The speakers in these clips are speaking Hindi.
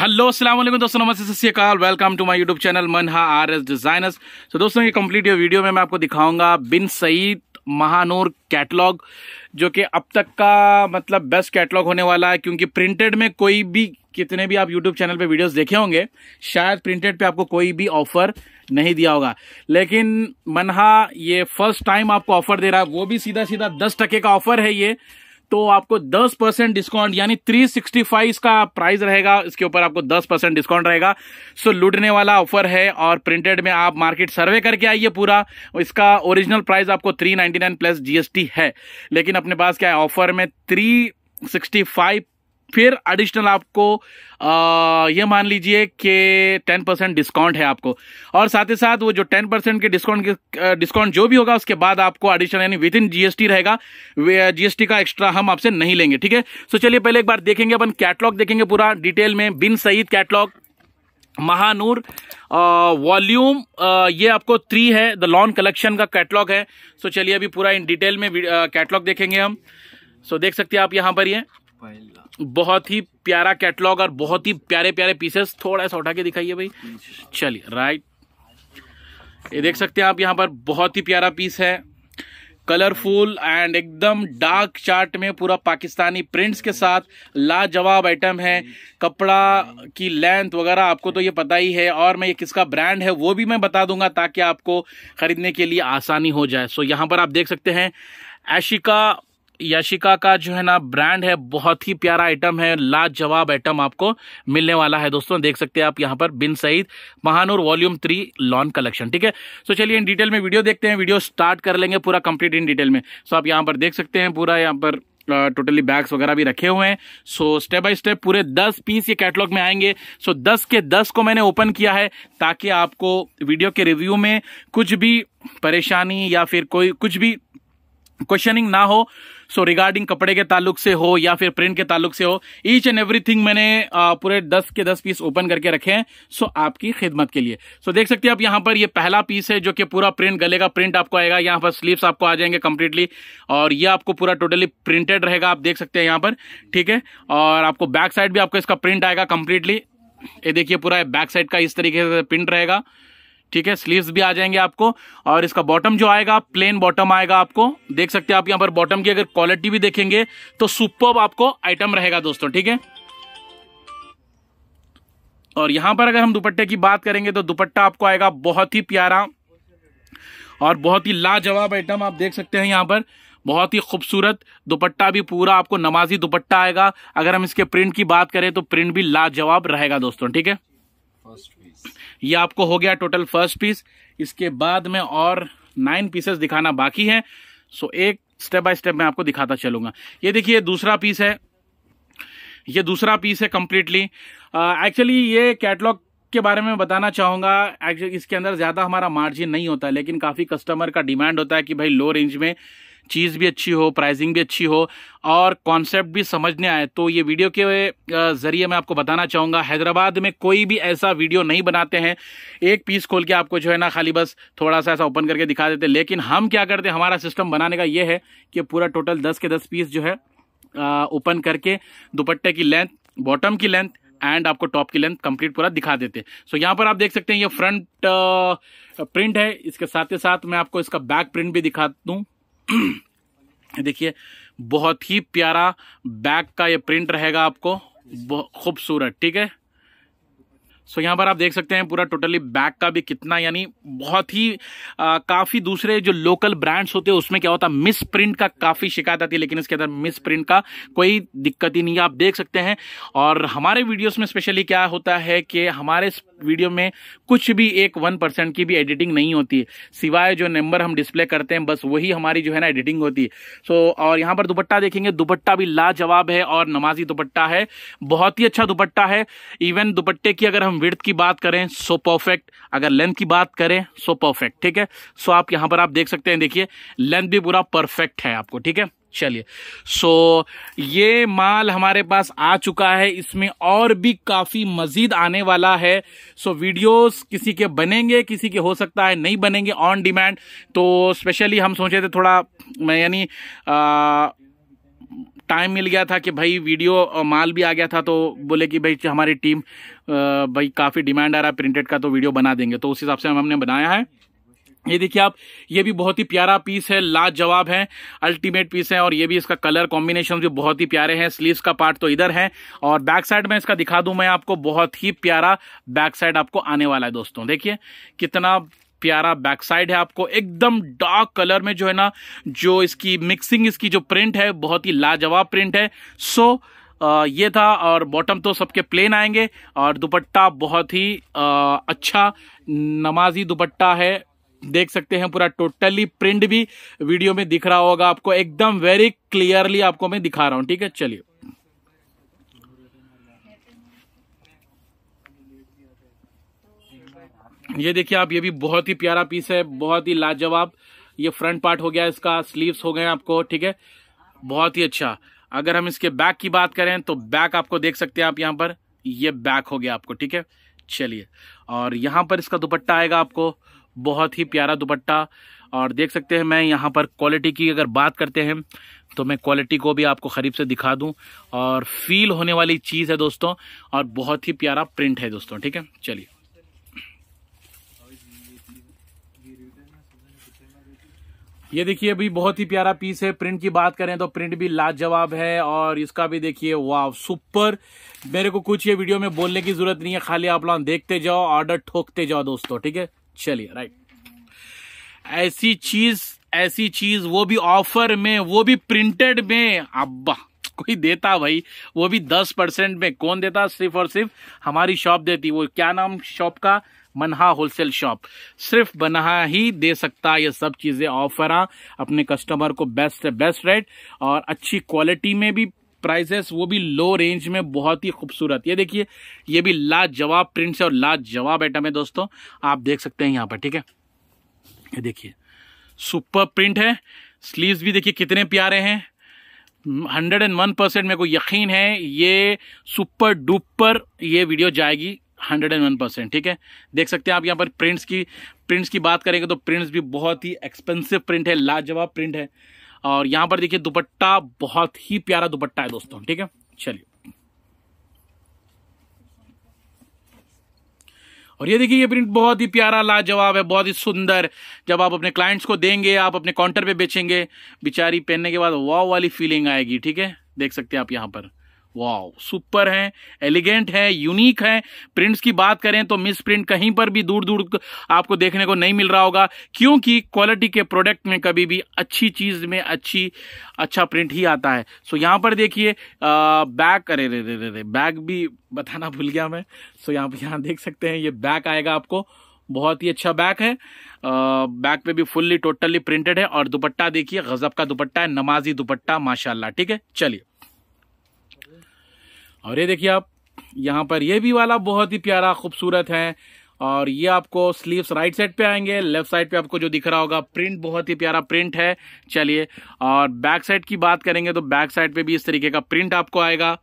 हेलो अस्सलाम वालेकुम दोस्तों नमस्ते सत श्रीकाल welcome to my YouTube channel Manha R S designers तो दोस्तों ये कंप्लीट ये वीडियो में मैं आपको दिखाऊंगा बिन सईद महानूर कैटलॉग जो कि अब तक का मतलब बेस्ट कैटलॉग होने वाला है क्योंकि प्रिंटेड में कोई भी कितने भी आप यूट्यूब चैनल पर वीडियोज देखे होंगे शायद प्रिंटेड पर आपको कोई भी ऑफर नहीं दिया होगा लेकिन मनहा ये फर्स्ट टाइम आपको ऑफर दे रहा है वो भी सीधा सीधा दस टके का ऑफर है ये तो आपको 10 परसेंट डिस्काउंट यानी 365 इसका प्राइस रहेगा इसके ऊपर आपको 10 परसेंट डिस्काउंट रहेगा सो लूटने वाला ऑफर है और प्रिंटेड में आप मार्केट सर्वे करके आइए पूरा इसका ओरिजिनल प्राइस आपको 399 प्लस जीएसटी है लेकिन अपने पास क्या है ऑफर में 365 फिर एडिशनल आपको यह ये मान लीजिए कि टेन परसेंट डिस्काउंट है आपको और साथ ही साथ वो जो टेन परसेंट के डिस्काउंट डिस्काउंट जो भी होगा उसके बाद आपको एडिशनल यानी विद इन जीएसटी रहेगा जीएसटी का एक्स्ट्रा हम आपसे नहीं लेंगे ठीक है सो चलिए पहले एक बार देखेंगे अपन कैटलॉग देखेंगे पूरा डिटेल में बिन सईद कैटलॉग महानूर वॉल्यूम ये आपको थ्री है द लॉन कलेक्शन का कैटलॉग है सो चलिए अभी पूरा इन डिटेल में कैटलॉग देखेंगे हम सो देख सकते हैं आप यहां पर ये बहुत ही प्यारा कैटलॉग और बहुत ही प्यारे प्यारे पीसेस थोड़ा सा उठा के दिखाइए भाई चलिए राइट ये देख सकते हैं आप यहाँ पर बहुत ही प्यारा पीस है कलरफुल एंड एकदम डार्क चार्ट में पूरा पाकिस्तानी प्रिंट्स के साथ लाजवाब आइटम है कपड़ा की लेंथ वगैरह आपको तो ये पता ही है और मैं ये किसका ब्रांड है वो भी मैं बता दूंगा ताकि आपको खरीदने के लिए आसानी हो जाए सो so, यहाँ पर आप देख सकते हैं एशिका यशिका का जो है ना ब्रांड है बहुत ही प्यारा आइटम है लाजवाब आइटम आपको मिलने वाला है दोस्तों देख सकते हैं आप यहाँ पर Bin Saeed Mahnoor volume three lawn collection ठीक है सो चलिए इन डिटेल में वीडियो देखते हैं वीडियो स्टार्ट कर लेंगे पूरा कंप्लीट इन डिटेल में सो आप यहाँ पर देख सकते हैं पूरा यहाँ पर टोटली बैग्स वगैरह भी रखे हुए हैं सो स्टेप बाय स्टेप पूरे दस पीस ये कैटलॉग में आएंगे सो so, दस के दस को मैंने ओपन किया है ताकि आपको वीडियो के रिव्यू में कुछ भी परेशानी या फिर कोई कुछ भी क्वेश्चनिंग ना हो सो रिगार्डिंग कपड़े के ताल्लुक से हो या फिर प्रिंट के ताल्लुक से हो ईच एंड एवरीथिंग मैंने पूरे दस के दस पीस ओपन करके रखे हैं सो आपकी खिदमत के लिए सो देख सकते हैं आप यहाँ पर ये पहला पीस है जो कि पूरा प्रिंट गले का प्रिंट आपको आएगा यहाँ पर स्लीव्स आपको आ जाएंगे कंप्लीटली और ये आपको पूरा टोटली प्रिंटेड रहेगा आप देख सकते हैं यहाँ पर ठीक है और आपको बैक साइड भी आपको इसका प्रिंट आएगा कंप्लीटली ये देखिए पूरा बैक साइड का इस तरीके से प्रिंट रहेगा ठीक है स्लीव्स भी आ जाएंगे आपको और इसका बॉटम जो आएगा प्लेन बॉटम आएगा आपको देख सकते हैं आप यहाँ पर बॉटम की अगर क्वालिटी भी देखेंगे तो सुपर आपको आइटम रहेगा दोस्तों ठीक है और यहां पर अगर हम दुपट्टे की बात करेंगे तो दुपट्टा आपको आएगा बहुत ही प्यारा और बहुत ही लाजवाब आइटम आप देख सकते हैं यहाँ पर बहुत ही खूबसूरत दुपट्टा भी पूरा आपको नमाजी दुपट्टा आएगा अगर हम इसके प्रिंट की बात करें तो प्रिंट भी लाजवाब रहेगा दोस्तों ठीक है ये आपको हो गया टोटल फर्स्ट पीस इसके बाद में और नाइन पीसेस दिखाना बाकी है सो एक स्टेप बाय स्टेप मैं आपको दिखाता चलूंगा ये देखिए दूसरा पीस है ये दूसरा पीस है कंप्लीटली एक्चुअली uh, ये कैटलॉग के बारे में बताना चाहूंगा एक्चुअली इसके अंदर ज़्यादा हमारा मार्जिन नहीं होता लेकिन काफ़ी कस्टमर का डिमांड होता है कि भाई लो रेंज में चीज़ भी अच्छी हो प्राइसिंग भी अच्छी हो और कॉन्सेप्ट भी समझने आए तो ये वीडियो के ज़रिए मैं आपको बताना चाहूँगा हैदराबाद में कोई भी ऐसा वीडियो नहीं बनाते हैं एक पीस खोल के आपको जो है ना खाली बस थोड़ा सा ऐसा ओपन करके दिखा देते लेकिन हम क्या करते हैं हमारा सिस्टम बनाने का ये है कि पूरा टोटल दस के दस पीस जो है ओपन करके दुपट्टे की लेंथ बॉटम की लेंथ एंड आपको टॉप की लेंथ कंप्लीट पूरा दिखा देते हैं सो so, यहाँ पर आप देख सकते हैं ये फ्रंट प्रिंट है इसके साथ ही साथ मैं आपको इसका बैक प्रिंट भी दिखा दूँ देखिए बहुत ही प्यारा बैक का ये प्रिंट रहेगा आपको खूबसूरत ठीक है सो यहाँ पर आप देख सकते हैं पूरा टोटली बैक का भी कितना यानी बहुत ही आ, काफ़ी दूसरे जो लोकल ब्रांड्स होते हैं उसमें क्या होता है मिस प्रिंट का काफ़ी शिकायत आती है लेकिन इसके अंदर मिस प्रिंट का कोई दिक्कत ही नहीं है आप देख सकते हैं और हमारे वीडियोस में स्पेशली क्या होता है कि हमारे वीडियो में कुछ भी एक वन परसेंट की भी एडिटिंग नहीं होती सिवाय जो नंबर हम डिस्प्ले करते हैं बस वही हमारी जो है ना एडिटिंग होती है सो और यहाँ पर दुपट्टा देखेंगे दुपट्टा भी लाजवाब है और नमाजी दुपट्टा है बहुत ही अच्छा दुपट्टा है इवन दुपट्टे की अगर हम हम विड्थ की बात करें सो परफेक्ट अगर लेंथ की बात करें सो परफेक्ट ठीक है सो आप यहां पर आप देख सकते हैं देखिए लेंथ भी पूरा परफेक्ट है आपको ठीक है चलिए सो so, ये माल हमारे पास आ चुका है इसमें और भी काफ़ी मजीद आने वाला है सो so, वीडियोस किसी के बनेंगे किसी के हो सकता है नहीं बनेंगे ऑन डिमांड तो स्पेशली हम सोचे थे थोड़ा मैं यानी टाइम मिल गया था कि भाई वीडियो माल भी आ गया था तो बोले कि भाई हमारी टीम भाई काफ़ी डिमांड आ रहा है प्रिंटेड का तो वीडियो बना देंगे तो उस हिसाब से हमने बनाया है ये देखिए आप ये भी बहुत ही प्यारा पीस है लाजवाब है अल्टीमेट पीस है और ये भी इसका कलर कॉम्बिनेशन भी बहुत ही प्यारे हैं स्लीव्स का पार्ट तो इधर है और बैक साइड में इसका दिखा दूं मैं आपको बहुत ही प्यारा बैक साइड आपको आने वाला है दोस्तों देखिए कितना प्यारा बैक साइड है आपको एकदम डार्क कलर में जो है ना जो इसकी मिक्सिंग इसकी जो प्रिंट है बहुत ही लाजवाब प्रिंट है सो आ, ये था और बॉटम तो सबके प्लेन आएंगे और दुपट्टा बहुत ही आ, अच्छा नमाजी दुपट्टा है देख सकते हैं पूरा टोटली प्रिंट भी वीडियो में दिख रहा होगा आपको एकदम वेरी क्लियरली आपको मैं दिखा रहा हूँ ठीक है चलिए ये देखिए आप ये भी बहुत ही प्यारा पीस है बहुत ही लाजवाब ये फ्रंट पार्ट हो गया इसका स्लीव्स हो गए आपको ठीक है बहुत ही अच्छा अगर हम इसके बैक की बात करें तो बैक आपको देख सकते हैं आप यहाँ पर ये बैक हो गया आपको ठीक है चलिए और यहाँ पर इसका दुपट्टा आएगा आपको बहुत ही प्यारा दुपट्टा और देख सकते हैं मैं यहाँ पर क्वालिटी की अगर बात करते हैं तो मैं क्वालिटी को भी आपको खरीब से दिखा दूँ और फील होने वाली चीज़ है दोस्तों और बहुत ही प्यारा प्रिंट है दोस्तों ठीक है चलिए ये देखिए अभी बहुत ही प्यारा पीस है प्रिंट की बात करें तो प्रिंट भी लाजवाब है और इसका भी देखिए वाह सुपर मेरे को कुछ ये वीडियो में बोलने की जरूरत नहीं है खाली आप लोग देखते जाओ ऑर्डर ठोकते जाओ दोस्तों ठीक है चलिए राइट ऐसी चीज ऐसी चीज वो भी ऑफर में वो भी प्रिंटेड में अब्बा कोई देता भाई वो भी दस परसेंट में कौन देता सिर्फ और सिर्फ हमारी शॉप देती वो क्या नाम शॉप का मनहा होलसेल शॉप सिर्फ बनहा ही दे सकता है ये सब चीज़ें ऑफर आ अपने कस्टमर को बेस्ट से बेस्ट रेट और अच्छी क्वालिटी में भी प्राइजेस वो भी लो रेंज में बहुत ही खूबसूरत ये देखिए ये भी लाजवाब प्रिंट्स और लाजवाब आइटम है दोस्तों आप देख सकते हैं यहाँ पर ठीक है ये देखिए सुपर प्रिंट है स्लीव्स भी देखिए कितने प्यारे हैं हंड्रेड एंड वन परसेंट मेरे को यकीन है ये सुपर डुपर ये वीडियो जाएगी हंड्रेड एंड वन परसेंट ठीक है देख सकते हैं आप यहाँ पर प्रिंट्स की प्रिंट्स की बात करेंगे तो प्रिंट्स भी बहुत ही एक्सपेंसिव प्रिंट है लाजवाब प्रिंट है और यहाँ पर देखिए दुपट्टा बहुत ही प्यारा दुपट्टा है दोस्तों ठीक है चलिए और ये देखिए ये प्रिंट बहुत ही प्यारा लाजवाब है बहुत ही सुंदर जब आप अपने क्लाइंट्स को देंगे आप अपने काउंटर पे बेचेंगे बेचारी पहनने के बाद वाव वाली फीलिंग आएगी ठीक है देख सकते हैं आप यहाँ पर वाओ सुपर है एलिगेंट है यूनिक है प्रिंट्स की बात करें तो मिस प्रिंट कहीं पर भी दूर दूर आपको देखने को नहीं मिल रहा होगा क्योंकि क्वालिटी के प्रोडक्ट में कभी भी अच्छी चीज में अच्छी अच्छा प्रिंट ही आता है सो यहाँ पर देखिए बैग अरे रे रे रे बैग भी बताना भूल गया मैं सो यहाँ पर यहाँ देख सकते हैं ये बैक आएगा आपको बहुत ही अच्छा बैक है बैक पे भी फुल्ली टोटली प्रिंटेड है और दुपट्टा देखिए गजब का दुपट्टा है नमाजी दुपट्टा माशाल्लाह ठीक है चलिए और ये देखिए आप यहाँ पर ये भी वाला बहुत ही प्यारा खूबसूरत है और ये आपको स्लीव्स राइट साइड पे आएंगे लेफ्ट साइड पे आपको जो दिख रहा होगा प्रिंट बहुत ही प्यारा प्रिंट है चलिए और बैक साइड की बात करेंगे तो बैक साइड पे भी इस तरीके का प्रिंट आपको आएगा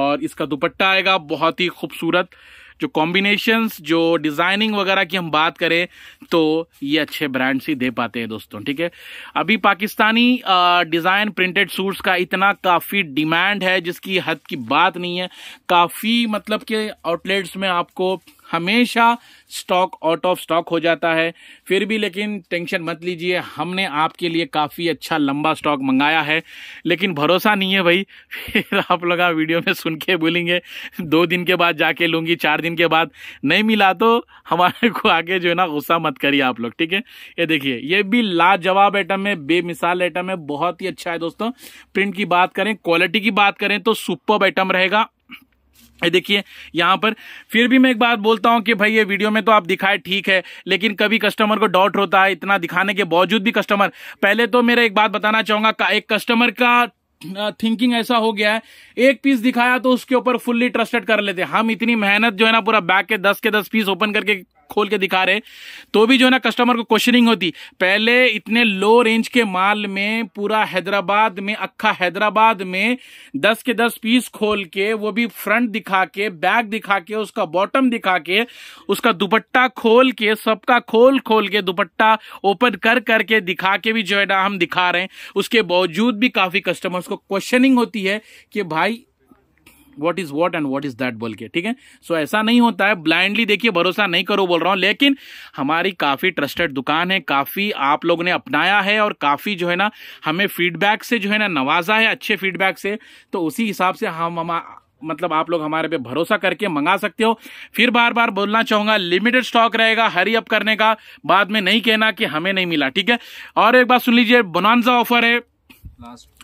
और इसका दुपट्टा आएगा बहुत ही खूबसूरत जो कॉम्बिनेशंस जो डिजाइनिंग वगैरह की हम बात करें तो ये अच्छे ब्रांड्स ही दे पाते हैं दोस्तों ठीक है अभी पाकिस्तानी डिजाइन प्रिंटेड सूट्स का इतना काफी डिमांड है जिसकी हद की बात नहीं है काफी मतलब के आउटलेट्स में आपको हमेशा स्टॉक आउट ऑफ स्टॉक हो जाता है फिर भी लेकिन टेंशन मत लीजिए हमने आपके लिए काफ़ी अच्छा लंबा स्टॉक मंगाया है लेकिन भरोसा नहीं है भाई फिर आप लोग वीडियो में सुन के बोलेंगे दो दिन के बाद जाके लूँगी चार दिन के बाद नहीं मिला तो हमारे को आगे जो है ना गुस्सा मत करिए आप लोग ठीक है ये देखिए ये भी लाजवाब आइटम है बेमिसाल आइटम है बहुत ही अच्छा है दोस्तों प्रिंट की बात करें क्वालिटी की बात करें तो सुपर आइटम रहेगा देखिए यहाँ पर फिर भी मैं एक बात बोलता हूँ कि भाई ये वीडियो में तो आप दिखाए ठीक है लेकिन कभी कस्टमर को डाउट होता है इतना दिखाने के बावजूद भी कस्टमर पहले तो मेरा एक बात बताना चाहूंगा एक कस्टमर का थिंकिंग ऐसा हो गया है एक पीस दिखाया तो उसके ऊपर फुल्ली ट्रस्टेड कर लेते हम इतनी मेहनत जो है ना पूरा बैग के दस के दस पीस ओपन करके खोल के दिखा रहे तो भी जो है ना कस्टमर को क्वेश्चनिंग होती पहले इतने लो रेंज के माल में पूरा हैदराबाद में अक्खा हैदराबाद में दस के दस पीस खोल के वो भी फ्रंट दिखा के बैक दिखा के उसका बॉटम दिखा के उसका दुपट्टा खोल के सबका खोल खोल के दुपट्टा ओपन कर करके दिखा के भी जो है ना हम दिखा रहे हैं उसके बावजूद भी काफी कस्टमर्स को क्वेश्चनिंग होती है कि भाई what is what and what is that बोल के ठीक है सो ऐसा नहीं होता है ब्लाइंडली देखिए भरोसा नहीं करो बोल रहा हूँ लेकिन हमारी काफ़ी ट्रस्टेड दुकान है काफ़ी आप लोगों ने अपनाया है और काफ़ी जो है ना हमें फीडबैक से जो है ना नवाजा है अच्छे फीडबैक से तो उसी हिसाब से हम हम मतलब आप लोग हमारे पे भरोसा करके मंगा सकते हो फिर बार बार बोलना चाहूंगा लिमिटेड स्टॉक रहेगा हरी अप करने का बाद में नहीं कहना कि हमें नहीं मिला ठीक है और एक बात सुन लीजिए बनानजा ऑफर है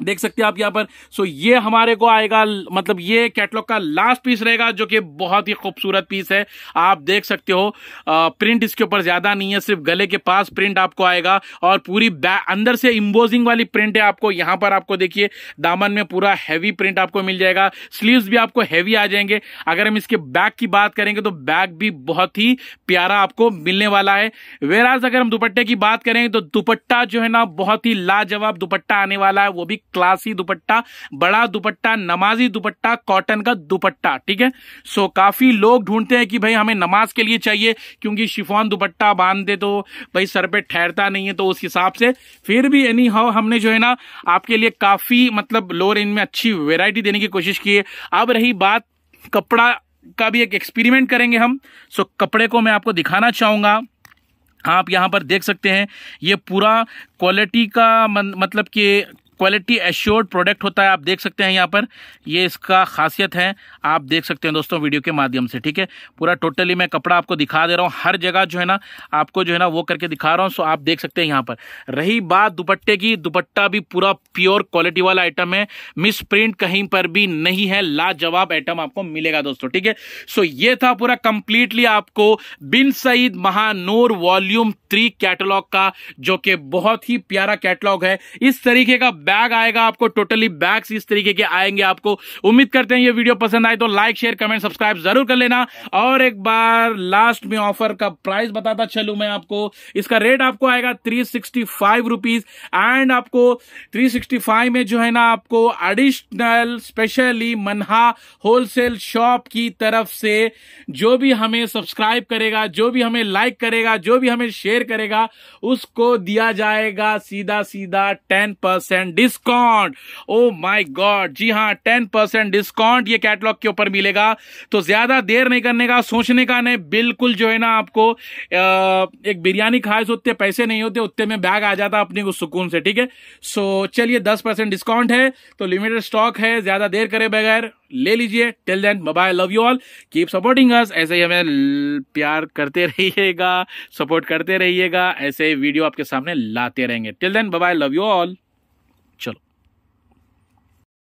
देख सकते हैं आप यहाँ पर सो ये हमारे को आएगा मतलब ये कैटलॉग का लास्ट पीस रहेगा जो कि बहुत ही खूबसूरत पीस है आप देख सकते हो आ, प्रिंट इसके ऊपर ज्यादा नहीं है सिर्फ गले के पास प्रिंट आपको आएगा और पूरी अंदर से इम्बोजिंग वाली प्रिंट है आपको यहाँ पर आपको देखिए दामन में पूरा हैवी प्रिंट आपको मिल जाएगा स्लीवस भी आपको हैवी आ जाएंगे अगर हम इसके बैक की बात करेंगे तो बैक भी बहुत ही प्यारा आपको मिलने वाला है वेराज अगर हम दुपट्टे की बात करें तो दुपट्टा जो है ना बहुत ही लाजवाब दुपट्टा आने वाला दुपट्टा है वो भी क्लासी दुपट्टा बड़ा दुपट्टा नमाजी दुपट्टा कॉटन का दुपट्टा ठीक है सो काफी लोग ढूंढते हैं कि भाई हमें नमाज के लिए चाहिए क्योंकि शिफॉन दुपट्टा बांध दे तो भाई सर पे ठहरता नहीं है तो उस हिसाब से फिर भी एनी हाउ हमने जो है ना आपके लिए काफी मतलब लो रेंज में अच्छी वेरायटी देने की कोशिश की है अब रही बात कपड़ा का भी एक एक्सपेरिमेंट करेंगे हम सो कपड़े को मैं आपको दिखाना चाहूंगा आप यहां पर देख सकते हैं ये पूरा क्वालिटी का मतलब कि क्वालिटी एश्योर्ड प्रोडक्ट होता है आप देख सकते हैं यहाँ पर ये इसका खासियत है आप देख सकते हैं दोस्तों वीडियो के माध्यम से ठीक है पूरा टोटली मैं कपड़ा आपको दिखा दे रहा हूँ हर जगह जो है ना आपको जो है ना वो करके दिखा रहा हूँ सो आप देख सकते हैं यहाँ पर रही बात दुपट्टे की दुपट्टा भी पूरा प्योर क्वालिटी वाला आइटम है मिस प्रिंट कहीं पर भी नहीं है लाजवाब आइटम आपको मिलेगा दोस्तों ठीक है सो ये था पूरा कंप्लीटली आपको Bin Saeed Mahnoor volume three catalogue का जो कि बहुत ही प्यारा कैटलॉग है इस तरीके का बैग आएगा आपको टोटली बैग्स इस तरीके के आएंगे आपको उम्मीद करते हैं ये वीडियो पसंद आए तो लाइक शेयर कमेंट सब्सक्राइब जरूर कर लेना और एक बार लास्ट में ऑफर का प्राइस बताता चलू मैं आपको इसका रेट आपको आएगा three sixty five rupees and आपको थ्री सिक्सटी फाइव में जो है ना आपको additional specially Manha wholesale shop की तरफ से जो भी हमें सब्सक्राइब करेगा जो भी हमें लाइक करेगा जो भी हमें शेयर करेगा उसको दिया जाएगा सीधा सीधा ten percent discount oh my god जी हाँ टेन परसेंट डिस्काउंट ये कैटलॉग के ऊपर मिलेगा तो ज्यादा देर नहीं करने का सोचने का नहीं बिल्कुल जो है ना आपको एक बिरयानी खाए उतने पैसे नहीं होते उतने में बैग आ जाता अपने को सुकून से ठीक है सो चलिए दस परसेंट डिस्काउंट है तो लिमिटेड स्टॉक है ज्यादा देर करे बगैर ले लीजिए till then bye love you all keep supporting us ऐसे ही हमें प्यार करते रहिएगा सपोर्ट करते रहिएगा ऐसे वीडियो आपके सामने लाते रहेंगे till then bye love you all चलो